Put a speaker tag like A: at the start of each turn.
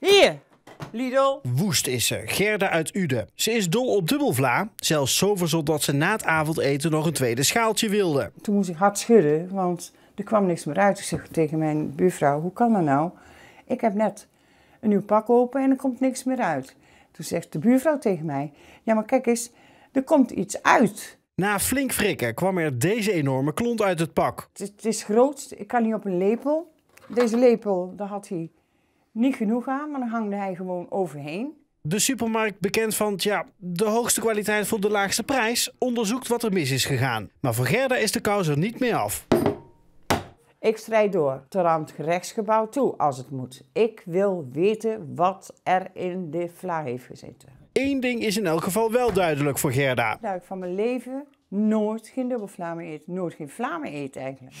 A: Hier, Lidl.
B: Woest is ze, Gerda uit Uden. Ze is dol op dubbelvla, zelfs zo verzot dat ze na het avondeten nog een tweede schaaltje wilde.
A: Toen moest ik hard schudden, want er kwam niks meer uit. Ik zeg tegen mijn buurvrouw, hoe kan dat nou? Ik heb net een nieuw pak open en er komt niks meer uit. Toen zegt de buurvrouw tegen mij, ja maar kijk eens, er komt iets uit.
B: Na flink frikken kwam er deze enorme klont uit het pak.
A: Het, het is groot, ik kan niet op een lepel. Deze lepel, daar had hij niet genoeg aan, maar dan hangde hij gewoon overheen.
B: De supermarkt bekend van ja, de hoogste kwaliteit voor de laagste prijs, onderzoekt wat er mis is gegaan. Maar voor Gerda is de kous er niet meer
A: af. Ik strijd door, ter het gerechtsgebouw toe als het moet. Ik wil weten wat er in de vla heeft gezeten.
B: Eén ding is in elk geval wel duidelijk voor Gerda. Dat
A: nou, van mijn leven nooit geen dubbelflame eet. Nooit geen Vlaam eet eigenlijk.